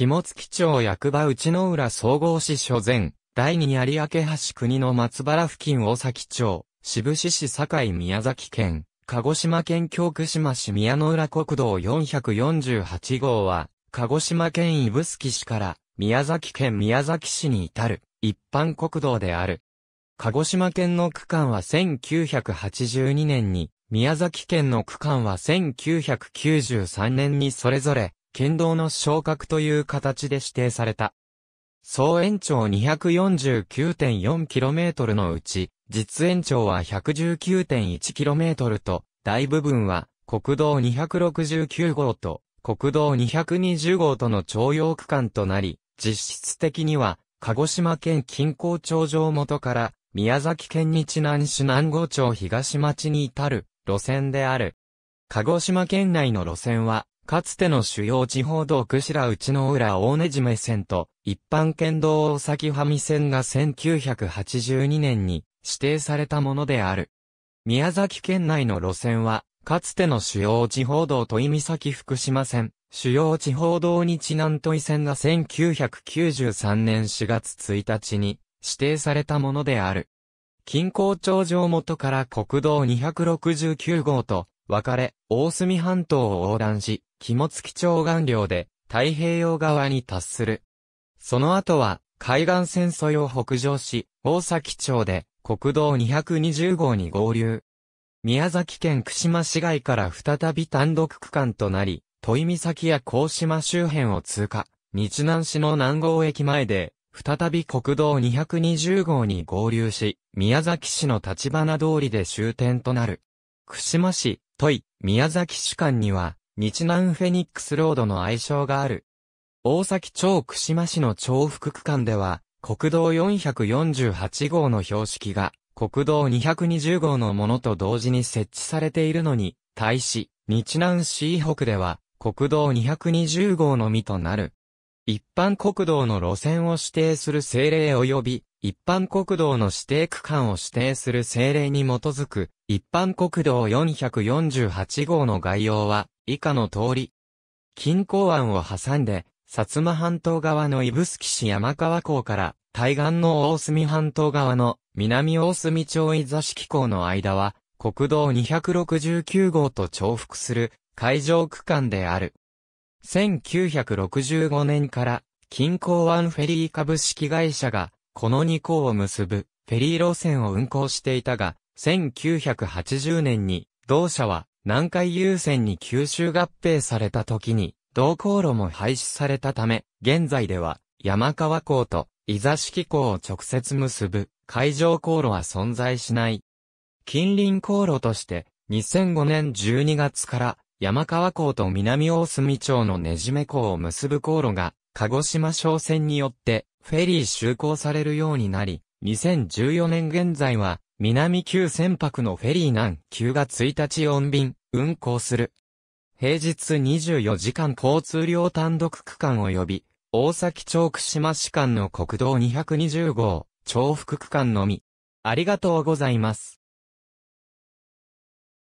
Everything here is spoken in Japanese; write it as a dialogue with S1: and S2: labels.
S1: 肝付町役場内の浦総合市所前、第二有明橋国の松原付近大崎町、渋志市堺宮崎県、鹿児島県京区島市宮の浦国道448号は、鹿児島県指宿市から宮崎県宮崎市に至る一般国道である。鹿児島県の区間は1982年に、宮崎県の区間は1993年にそれぞれ県道の昇格という形で指定された。総延長 249.4km のうち、実延長は 119.1km と、大部分は国道269号と国道220号との徴用区間となり、実質的には鹿児島県近郊頂上元から宮崎県日南市南郷町東町に至る路線である。鹿児島県内の路線はかつての主要地方道櫛内の浦大根締線と、一般県道大崎ミ線が1982年に指定されたものである。宮崎県内の路線は、かつての主要地方道と井岬福島線、主要地方道日南都井線が1993年4月1日に指定されたものである。近郊頂上元から国道269号と分かれ、大隅半島を横断し、肝付町岸梁で太平洋側に達する。その後は海岸線沿いを北上し、大崎町で国道220号に合流。宮崎県串間市街から再び単独区間となり、都井岬や甲島周辺を通過、日南市の南郷駅前で、再び国道220号に合流し、宮崎市の立花通りで終点となる。串間市、都井、宮崎市間には、日南フェニックスロードの愛称がある。大崎町串間市の重複区間では、国道448号の標識が、国道220号のものと同時に設置されているのに、対し、日南市北では、国道220号のみとなる。一般国道の路線を指定する政令及び、一般国道の指定区間を指定する政令に基づく、一般国道448号の概要は、以下の通り。近郊湾を挟んで、薩摩半島側の指宿市山川港から、対岸の大隅半島側の南大隅町伊座敷港の間は、国道269号と重複する海上区間である。1965年から近郊湾フェリー株式会社がこの2校を結ぶフェリー路線を運行していたが、1980年に同社は南海優先に吸収合併された時に同航路も廃止されたため、現在では山川港と伊座敷港を直接結ぶ海上航路は存在しない。近隣航路として2005年12月から山川港と南大隅町のねじめ港を結ぶ航路が、鹿児島商船によって、フェリー就航されるようになり、2014年現在は、南急船舶のフェリー南9月1日4便、運航する。平日24時間交通量単独区間及び、大崎町串間市間の国道220号、重複区間のみ。ありがとうございます。